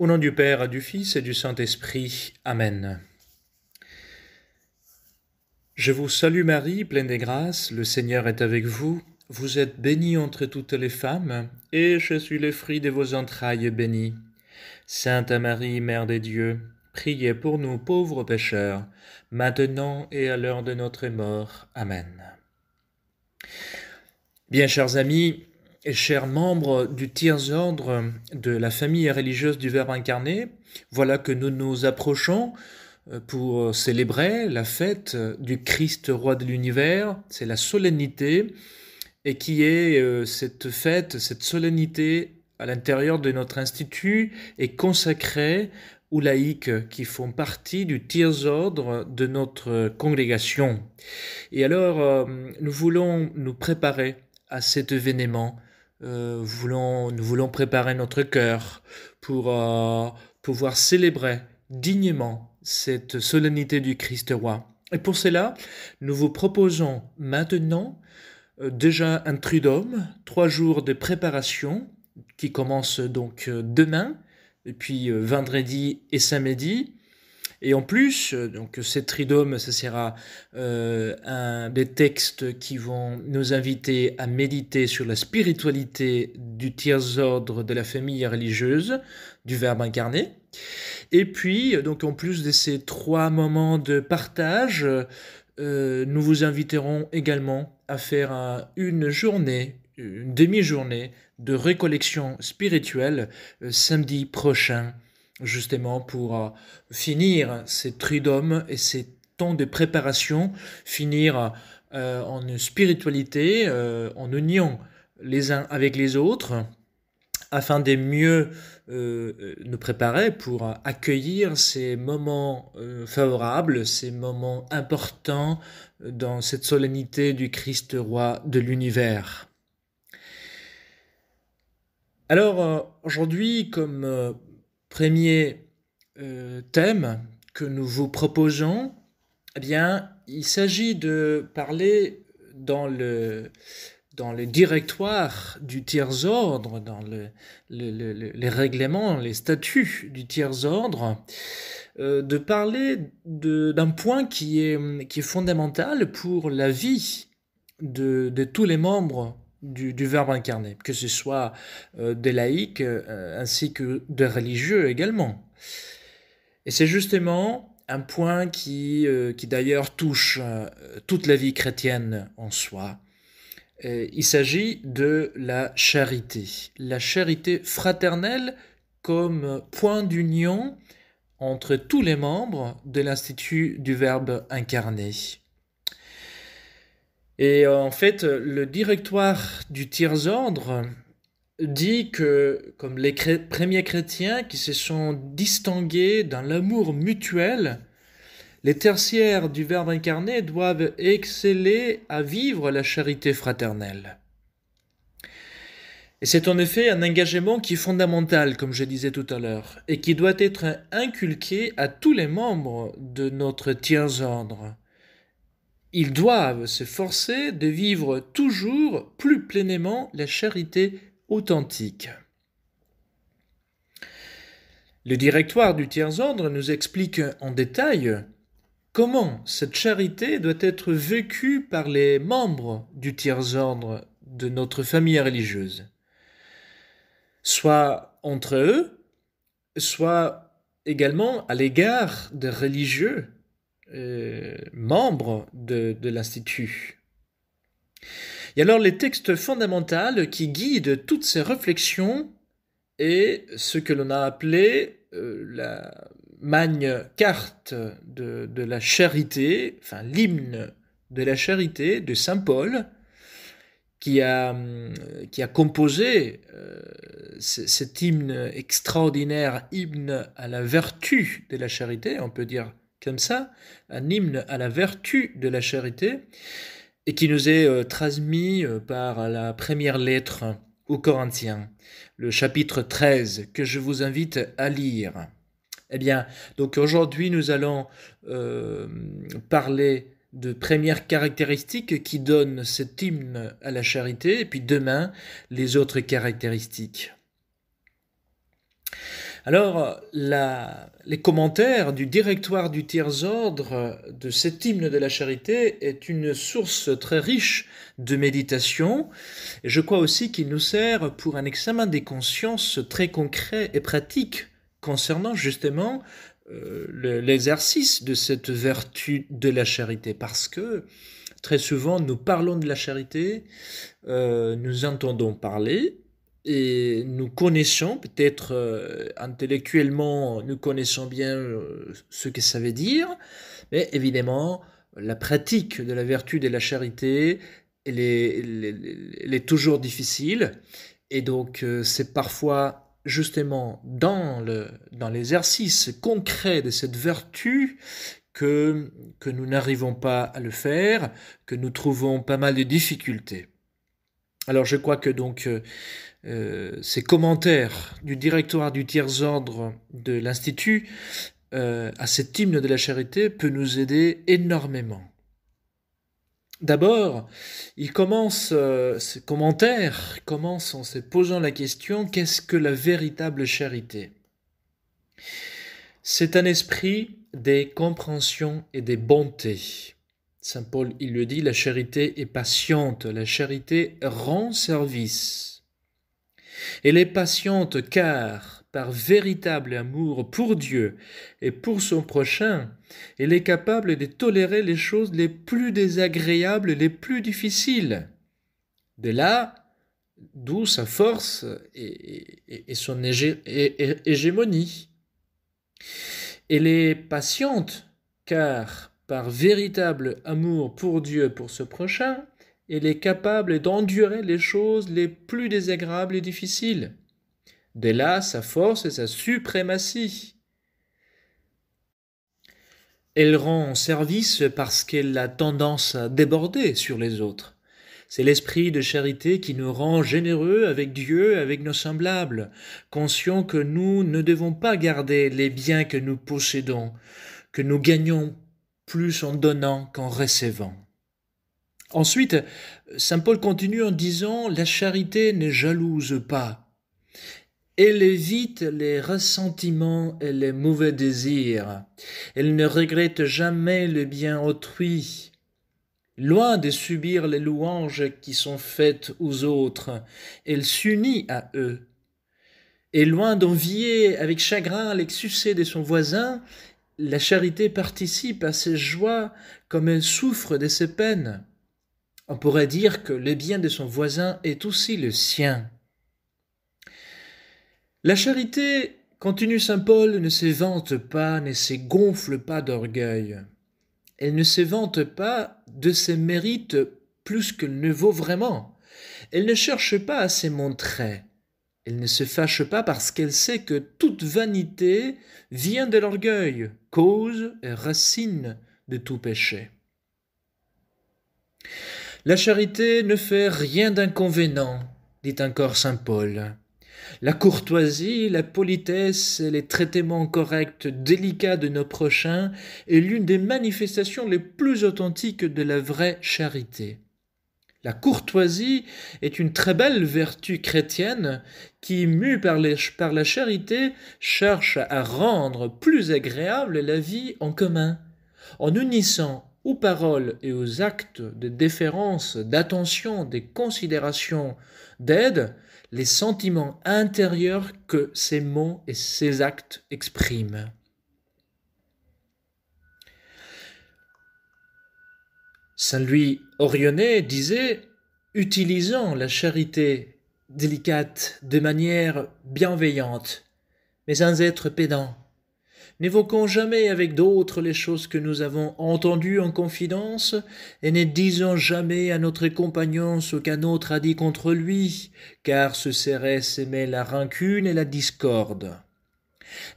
Au nom du Père, du Fils et du Saint-Esprit. Amen. Je vous salue Marie, pleine de grâce, le Seigneur est avec vous. Vous êtes bénie entre toutes les femmes, et je suis le fruit de vos entrailles béni. Sainte Marie, Mère des dieux, priez pour nous pauvres pécheurs, maintenant et à l'heure de notre mort. Amen. Bien, chers amis, et chers membres du tiers ordre de la famille religieuse du Verbe incarné, voilà que nous nous approchons euh, pour célébrer la fête euh, du Christ roi de l'univers, c'est la solennité, et qui est euh, cette fête, cette solennité à l'intérieur de notre institut est consacrée aux laïcs qui font partie du tiers ordre de notre congrégation. Et alors, nous voulons nous préparer à cet événement euh, nous, voulons, préparer notre cœur pour euh, pouvoir célébrer dignement cette solennité du Christ roi. Et pour cela, nous vous proposons maintenant euh, déjà un triduum, trois jours de préparation qui commence donc demain, et puis vendredi et samedi, et en plus, euh, donc cette ce ça sera euh, un des textes qui vont nous inviter à méditer sur la spiritualité du tiers ordre de la famille religieuse, du Verbe incarné. Et puis, donc en plus de ces trois moments de partage, euh, nous vous inviterons également à faire une journée, une demi-journée de récollection spirituelle samedi prochain justement pour euh, finir ces tridomes et ces temps de préparation, finir euh, en spiritualité, euh, en union les uns avec les autres, afin de mieux nous préparer pour accueillir ces moments favorables, ces moments importants dans cette solennité du Christ roi de l'univers. Alors aujourd'hui, comme premier euh, thème que nous vous proposons, eh bien, il s'agit de parler dans le, dans le directoire du tiers-ordre, dans le, les règlements, les statuts du tiers-ordre, euh, de parler d'un point qui est, qui est fondamental pour la vie de, de tous les membres du, Verbe incarné, que ce soit euh, des laïcs euh, ainsi que des religieux également. Et c'est justement un point qui euh, d'ailleurs touche toute la vie chrétienne en soi. il s'agit de la charité, la charité fraternelle comme point d'union entre tous les membres de l'Institut du Verbe incarné. Et en fait, le directoire du tiers-ordre dit que, comme les premiers chrétiens qui se sont distingués dans l'amour mutuel, les tertiaires du Verbe incarné doivent exceller à vivre la charité fraternelle. Et c'est en effet un engagement qui est fondamental, comme je disais tout à l'heure, et qui doit être inculqué à tous les membres de notre tiers-ordre. Ils doivent se forcer de vivre toujours plus pleinement la charité authentique. Le directoire du tiers-ordre nous explique en détail comment cette charité doit être vécue par les membres du tiers-ordre de notre famille religieuse, soit entre eux, soit également à l'égard des religieux euh, membre membres de, l'Institut. Et alors les textes fondamentaux qui guident toutes ces réflexions et ce que l'on a appelé euh, la magne carte de, la charité, enfin l'hymne de la charité de Saint Paul, qui a, qui a composé euh, cet hymne extraordinaire, hymne à la vertu de la charité, on peut dire comme ça, un hymne à la vertu de la charité, et qui nous est euh, transmis euh, par la première lettre aux Corinthiens, le chapitre 13, que je vous invite à lire. Eh bien, donc aujourd'hui, nous allons euh, parler de premières caractéristiques qui donnent cet hymne à la charité, et puis demain, les autres caractéristiques. Alors, les commentaires du directoire du tiers-ordre de cet hymne de la charité est une source très riche de méditation. Et je crois aussi qu'il nous sert pour un examen des consciences très concret et pratique concernant justement euh, l'exercice de cette vertu de la charité. Parce que très souvent, nous parlons de la charité, euh, nous entendons parler, et nous connaissons, peut-être euh, intellectuellement, nous connaissons bien euh, ce que ça veut dire, mais évidemment, la pratique de la vertu de la charité, elle est, est, toujours difficile. Et donc, euh, c'est parfois justement dans, le, dans l'exercice concret de cette vertu que, que nous n'arrivons pas à le faire, que nous trouvons pas mal de difficultés. Alors, je crois que donc euh, ces commentaires du directoire du tiers-ordre de l'Institut euh, à cet hymne de la charité peut nous aider énormément. D'abord, il commence, euh, ces commentaires commencent en se posant la question qu'est-ce que la véritable charité C'est un esprit des compréhensions et des bontés. Saint Paul, il le dit, la charité est patiente, la charité rend service. Elle est patiente car, par véritable amour pour Dieu et pour son prochain, elle est capable de tolérer les choses les plus désagréables, les plus difficiles. De là, d'où sa force et, son hégémonie. Elle est patiente, car par véritable amour pour Dieu, pour ce prochain, elle est capable d'endurer les choses les plus désagréables et difficiles. Dès là sa force et sa suprématie. Elle rend service parce qu'elle a tendance à déborder sur les autres. C'est l'esprit de charité qui nous rend généreux avec Dieu, avec nos semblables, conscients que nous ne devons pas garder les biens que nous possédons, que nous gagnons plus en donnant qu'en recevant. Ensuite, Saint Paul continue en disant La charité ne jalouse pas. Elle évite les ressentiments et les mauvais désirs. Elle ne regrette jamais le bien autrui. Loin de subir les louanges qui sont faites aux autres, elle s'unit à eux. Et loin d'envier avec chagrin les succès de son voisin, la charité participe à ses joies comme elle souffre de ses peines. On pourrait dire que le bien de son voisin est aussi le sien. La charité, continue Saint Paul, ne se vante pas, ne se gonfle pas d'orgueil. Elle ne se vante pas de ses mérites plus qu'elle ne vaut vraiment. Elle ne cherche pas à se montrer. Elle ne se fâche pas parce qu'elle sait que toute vanité vient de l'orgueil, cause et racine de tout péché. La charité ne fait rien d'inconvénant, » dit encore saint Paul. La courtoisie, la politesse et les traitements corrects, délicats de nos prochains est l'une des manifestations les plus authentiques de la vraie charité. La courtoisie est une très belle vertu chrétienne qui, mue par la charité, cherche à rendre plus agréable la vie en commun, en unissant aux paroles et aux actes de déférence, d'attention, des considérations, d'aide, les sentiments intérieurs que ces mots et ces actes expriment. Saint Louis Orionnet disait utilisant la charité délicate de manière bienveillante, mais sans être pédant n'évoquons jamais avec d'autres les choses que nous avons entendues en confidence, et ne disons jamais à notre compagnon ce qu'un autre a dit contre lui, car ce serait s'aimer la rancune et la discorde.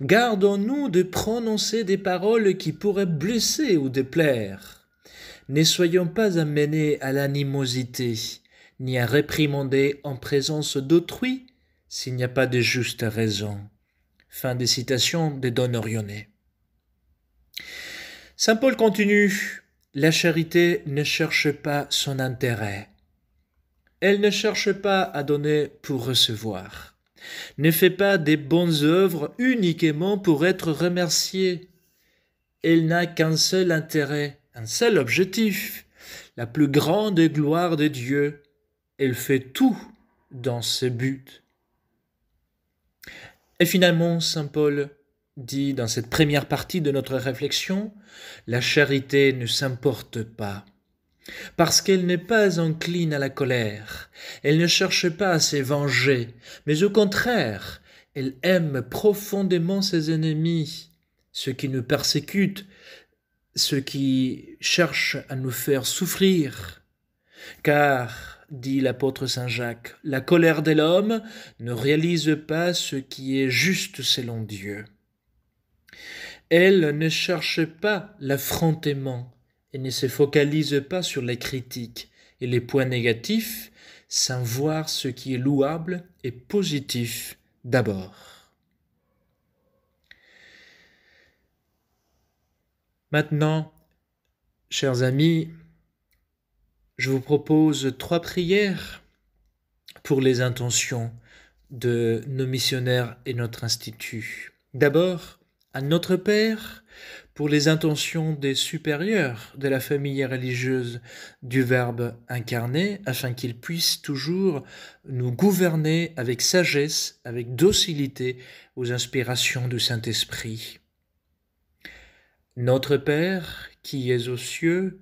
Gardons-nous de prononcer des paroles qui pourraient blesser ou déplaire. Ne soyons pas amenés à l'animosité, ni à réprimander en présence d'autrui s'il n'y a pas de juste raison. Fin des citations de Don Orionnet. Saint Paul continue La charité ne cherche pas son intérêt. Elle ne cherche pas à donner pour recevoir. Ne fait pas des bonnes œuvres uniquement pour être remerciée. Elle n'a qu'un seul intérêt, un seul objectif, la plus grande gloire de Dieu. Elle fait tout dans ce but. Et finalement, Saint Paul dit dans cette première partie de notre réflexion, la charité ne s'importe pas, parce qu'elle n'est pas encline à la colère, elle ne cherche pas à se venger, mais au contraire, elle aime profondément ses ennemis, ceux qui nous persécutent, ceux qui cherchent à nous faire souffrir, car dit l'apôtre Saint Jacques, la colère de l'homme ne réalise pas ce qui est juste selon Dieu. Elle ne cherche pas l'affrontement et ne se focalise pas sur les critiques et les points négatifs sans voir ce qui est louable et positif d'abord. Maintenant, chers amis, je vous propose trois prières pour les intentions de nos missionnaires et notre institut. D'abord, à notre Père pour les intentions des supérieurs de la famille religieuse du Verbe incarné, afin qu'il puisse toujours nous gouverner avec sagesse, avec docilité aux inspirations du Saint-Esprit. Notre Père, qui es aux cieux,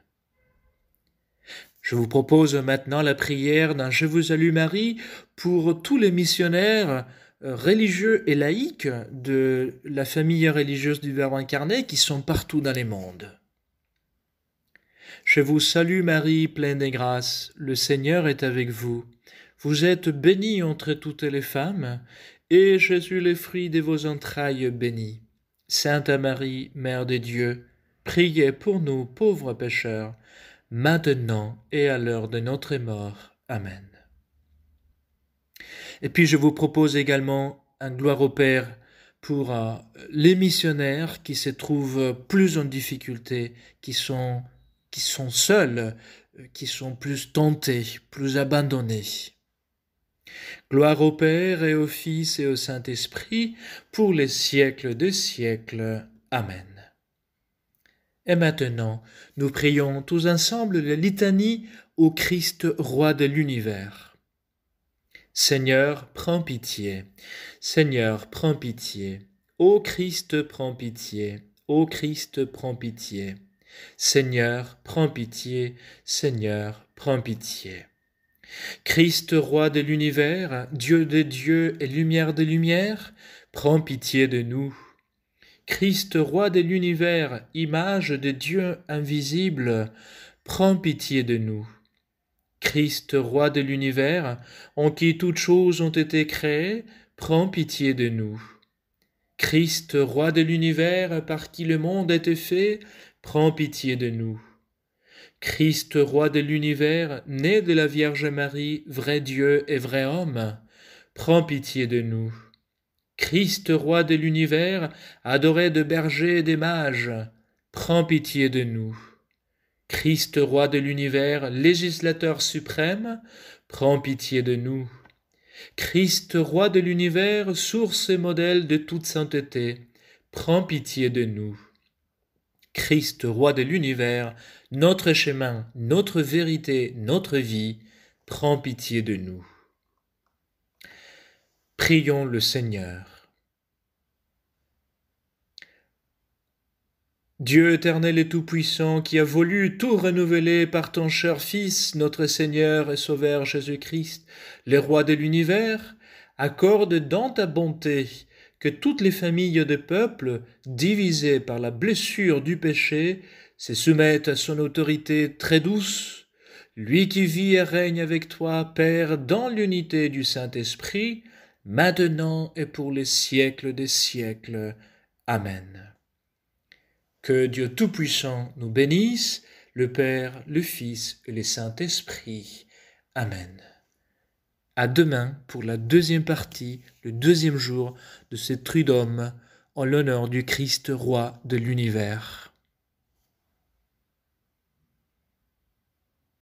Je vous propose maintenant la prière d'un Je vous salue Marie pour tous les missionnaires euh, religieux et laïques de la famille religieuse du Verbe incarné qui sont partout dans les mondes. Je vous salue Marie, pleine des grâces. le Seigneur est avec vous. Vous êtes bénie entre toutes les femmes, et Jésus, le fruit de vos entrailles, béni. Sainte Marie, Mère de Dieu, priez pour nous pauvres pécheurs maintenant et à l'heure de notre mort. Amen. Et puis je vous propose également un gloire au Père pour euh, les missionnaires qui se trouvent plus en difficulté, qui sont, qui sont seuls, qui sont plus tentés, plus abandonnés. Gloire au Père et au Fils et au Saint-Esprit pour les siècles des siècles. Amen. Et maintenant, nous prions tous ensemble la litanie au Christ roi de l'univers. Seigneur, prends pitié. Seigneur, prends pitié. Ô Christ, prends pitié. Ô Christ, prends pitié. Seigneur, prends pitié. Seigneur, prends pitié. Christ, roi de l'univers, Dieu des dieux et lumière des lumières, prends pitié de nous. Christ roi de l'univers, image de Dieu invisible, prends pitié de nous. Christ roi de l'univers, en qui toutes choses ont été créées, prends pitié de nous. Christ roi de l'univers, par qui le monde a été fait, prends pitié de nous. Christ roi de l'univers, né de la Vierge Marie, vrai Dieu et vrai homme, prends pitié de nous. Christ roi de l'univers, adoré de bergers et des mages, prends pitié de nous. Christ roi de l'univers, législateur suprême, prends pitié de nous. Christ roi de l'univers, source et modèle de toute sainteté, prends pitié de nous. Christ roi de l'univers, notre chemin, notre vérité, notre vie, prends pitié de nous. Prions le Seigneur. Dieu éternel et tout-puissant, qui a voulu tout renouveler par ton cher Fils, notre Seigneur et Sauveur Jésus-Christ, le roi de l'univers, accorde dans ta bonté que toutes les familles de peuples, divisées par la blessure du péché, se soumettent à son autorité très douce, lui qui vit et règne avec toi, Père, dans l'unité du Saint-Esprit, maintenant et pour les siècles des siècles. Amen. Que Dieu Tout-Puissant nous bénisse, le Père, le Fils et le Saint-Esprit. Amen. À demain pour la deuxième partie, le deuxième jour de ce Trudhomme, en l'honneur du Christ, roi de l'univers.